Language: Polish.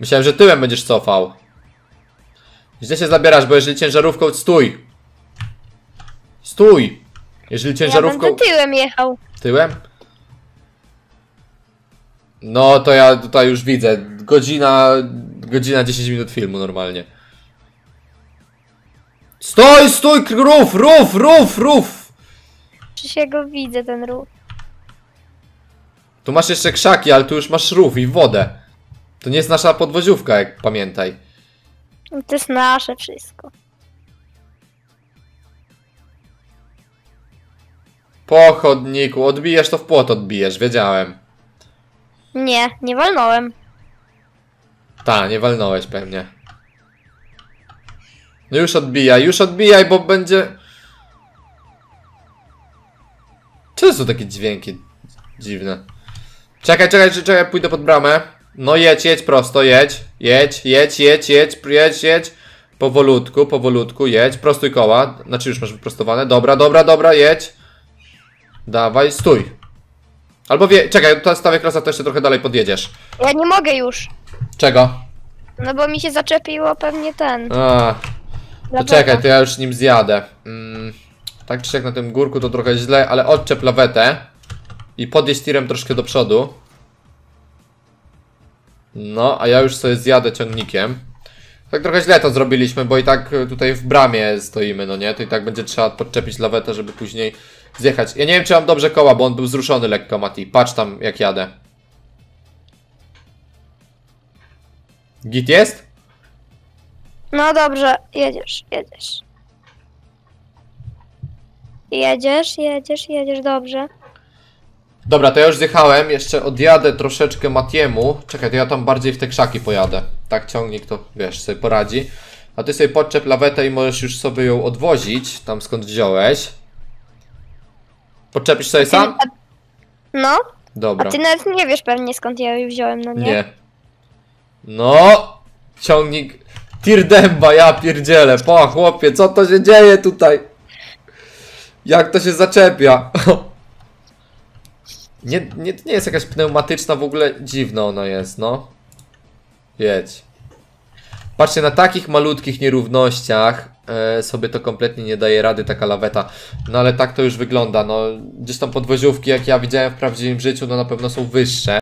Myślałem, że tyłem będziesz cofał. Źle się zabierasz, bo jeżeli ciężarówką... Stój! Stój! Jeżeli ciężarówką... Ja tyłem jechał. Tyłem? No, to ja tutaj już widzę. Godzina... Godzina 10 minut filmu normalnie. Stoj, stój, rów, rów, rów, rów! Przecież ja go widzę, ten rów. Tu masz jeszcze krzaki, ale tu już masz rów i wodę. To nie jest nasza podwoziówka, jak pamiętaj. No, to jest nasze wszystko. Pochodniku, odbijesz to w płot odbijesz, wiedziałem. Nie, nie walnąłem. Ta, nie walnąłeś pewnie. No już odbijaj, już odbijaj, bo będzie... Co to są takie dźwięki dziwne? Czekaj, czekaj, czekaj, pójdę pod bramę. No jedź, jedź prosto, jedź. Jedź, jedź, jedź, jedź, jedź, jedź. Powolutku, powolutku, jedź. Prostuj koła. Znaczy już masz wyprostowane. Dobra, dobra, dobra, jedź. Dawaj, stój. Albo wie... Czekaj, ta stawię klasa, to jeszcze trochę dalej podjedziesz. Ja nie mogę już. Czego? No bo mi się zaczepiło pewnie ten. A, to czekaj, to ja już nim zjadę. Mm, tak czy siak na tym górku to trochę źle, ale odczep lawetę i podjedź tirem troszkę do przodu. No, a ja już sobie zjadę ciągnikiem. Tak trochę źle to zrobiliśmy, bo i tak e, tutaj w bramie stoimy, no nie? To i tak będzie trzeba podczepić lawetę, żeby później zjechać. Ja nie wiem, czy mam dobrze koła, bo on był zruszony lekko, Mati. Patrz tam, jak jadę. Git jest? No dobrze, jedziesz, jedziesz. Jedziesz, jedziesz, jedziesz, dobrze. Dobra, to ja już zjechałem, jeszcze odjadę troszeczkę Matiemu. Czekaj, to ja tam bardziej w te krzaki pojadę. Tak ciągnik to, wiesz, sobie poradzi. A ty sobie podczep lawetę i możesz już sobie ją odwozić, tam skąd wziąłeś. Podczepisz sobie sam? No. Dobra. A ty nawet nie wiesz pewnie skąd ja ją wziąłem, no nie? Nie. No! Ciągnik... tirdemba, ja pierdzielę. Po, chłopie, co to się dzieje tutaj? Jak to się zaczepia? Nie, nie, nie jest jakaś pneumatyczna, w ogóle dziwna ona jest, no. Jedź. Patrzcie, na takich malutkich nierównościach e, sobie to kompletnie nie daje rady taka laweta. No ale tak to już wygląda, no. Gdzieś tam podwoziówki, jak ja widziałem w prawdziwym życiu, no na pewno są wyższe.